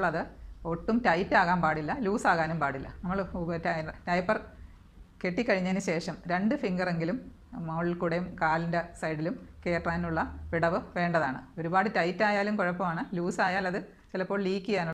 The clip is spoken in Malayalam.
അപ്പോഴത് ഒട്ടും ടൈറ്റ് ആകാൻ പാടില്ല ലൂസ് ആകാനും പാടില്ല നമ്മൾ ടൈപ്പർ കെട്ടിക്കഴിഞ്ഞതിന് ശേഷം രണ്ട് ഫിംഗറെങ്കിലും മുകളിൽ കൂടെയും കാലിൻ്റെ സൈഡിലും കയറ്റാനുള്ള വിടവ് വേണ്ടതാണ് ഒരുപാട് ടൈറ്റ് ആയാലും കുഴപ്പമാണ് ലൂസ് ആയാൽ അത് ചിലപ്പോൾ ലീക്ക് ചെയ്യാനുള്ള